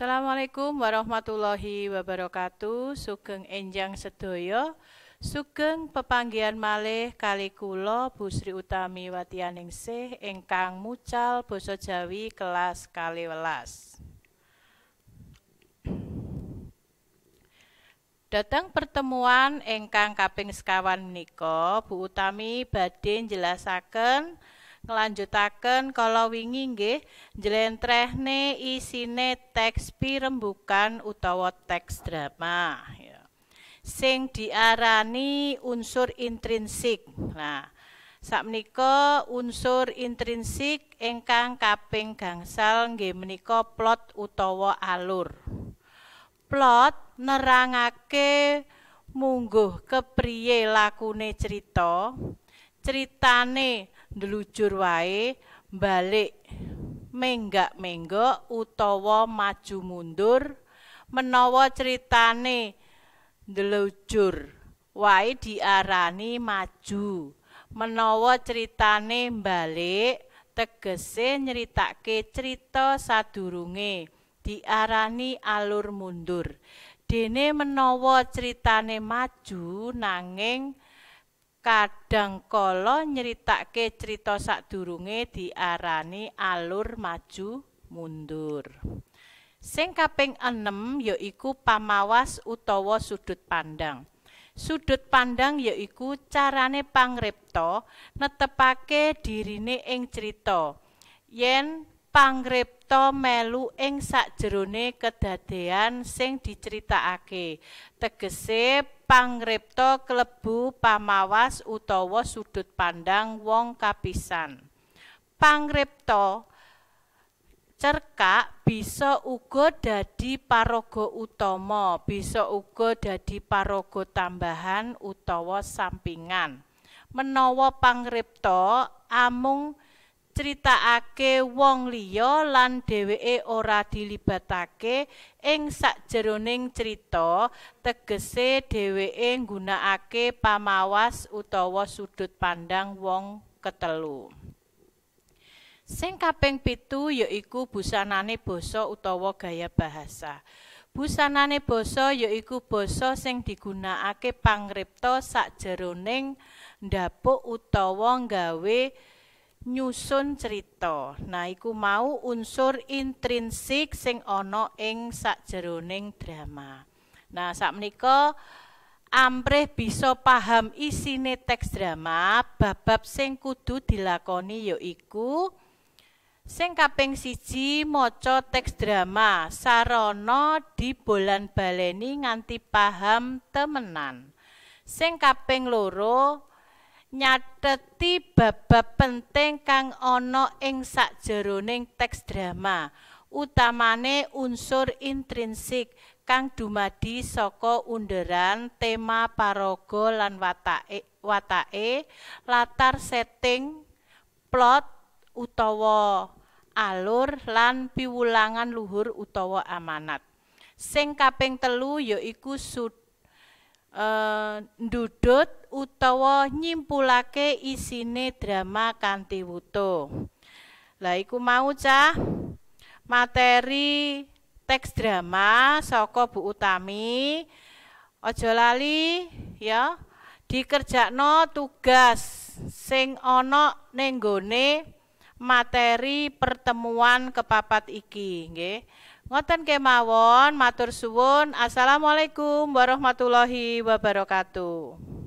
Assalamualaikum warahmatullahi wabarakatuh. Sugeng enjang sedoyo. Sugeng pepanggian malih kali kula Bu Sri Utami Watianingsih ingkang mucal basa Jawi kelas 12. Datang pertemuan ingkang kaping sekawan menika Bu Utami badhe njelasaken nglanjutaken kala wingi nggih jlentrehne isine teks pirembukan utawa teks drama ya. sing diarani unsur intrinsik nah sakmenika unsur intrinsik ingkang kaping gangsal nggih menika plot utawa alur plot nerangake munggah kepriye lakune cerita critane ndelujur wae balik menggak menggo utawa maju mundur menawa ceritane ndelujur wae diarani maju menawa ceritane balik tegese nyeritake cerita sadurunge diarani alur mundur dene menawa ceritane maju nanging kadang kala nyeritake cerita sadurunge diarani alur maju mundur. Sing kaping 6 yaiku pamawas utawa sudut pandang. Sudut pandang yaiku carane pangripta netepake dirine ing cerita. Yen pangripta kita melu ing sakjerone kedadean sing diceritakake. Tegese pangripta klebu pamawas utawa sudut pandang wong kapisan. Pangripta cerkak bisa uga dadi paraga utama, bisa uga dadi paraga tambahan utawa sampingan. Menawa pangripta amung critakake wong liya lan dheweke ora dilibatake ing sakjroning cerita tegese dheweke nggunakake pamawas utawa sudut pandang wong ketelu sing kaping pitu yaiku busanane basa utawa gaya bahasa busanane basa yaiku basa sing digunakake pangripta sakjroning ndapuk utawa nggawe nyusun cerita. Nah, iku mau unsur intrinsik sing ana ing sakjeroning drama. Nah, sakmenika amrih bisa paham isine teks drama, babab sing kudu dilakoni yaiku Sing kaping siji maca teks drama sarana dibolan baleni nganti paham temenan. Sing kaping loro nyateti bab-bab penting kang ana ing sakjeroning teks drama, utamane unsur intrinsik kang dumadi saka underan, tema paraga lan watake, watake, latar setting, plot utawa alur lan piwulangan luhur utawa amanat. Sing kaping telu yaiku sud, e, ndudut utawa nyimpulake isine drama kanthi wutuh. Lah iku mau cah materi teks drama saka Bu Utami. Aja lali ya. Dikerjakno tugas sing ana ning gone materi pertemuan kepapat iki, nggih. Ngoten kemawon, matur suwun. Assalamualaikum warahmatullahi wabarakatuh.